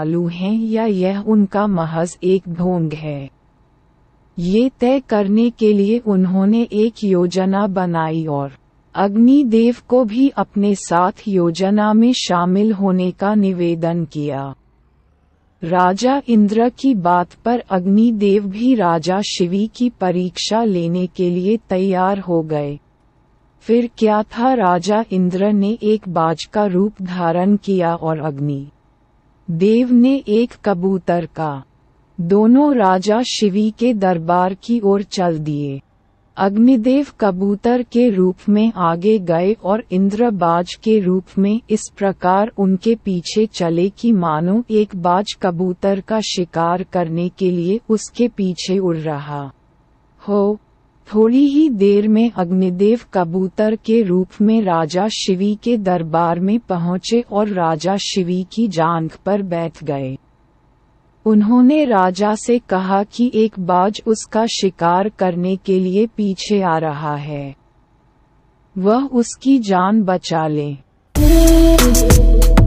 आलू हैं या यह उनका महज एक ढोंग है ये तय करने के लिए उन्होंने एक योजना बनाई और अग्निदेव को भी अपने साथ योजना में शामिल होने का निवेदन किया राजा इंद्र की बात पर अग्निदेव भी राजा शिवी की परीक्षा लेने के लिए तैयार हो गए फिर क्या था राजा इंद्र ने एक बाज का रूप धारण किया और अग्नि देव ने एक कबूतर का दोनों राजा शिवी के दरबार की ओर चल दिए अग्निदेव कबूतर के रूप में आगे गए और इंद्रबाज के रूप में इस प्रकार उनके पीछे चले कि मानो एक बाज कबूतर का शिकार करने के लिए उसके पीछे उड़ रहा हो थोड़ी ही देर में अग्निदेव कबूतर के रूप में राजा शिवी के दरबार में पहुंचे और राजा शिवी की जांघ पर बैठ गए उन्होंने राजा से कहा कि एक बाज उसका शिकार करने के लिए पीछे आ रहा है वह उसकी जान बचा ले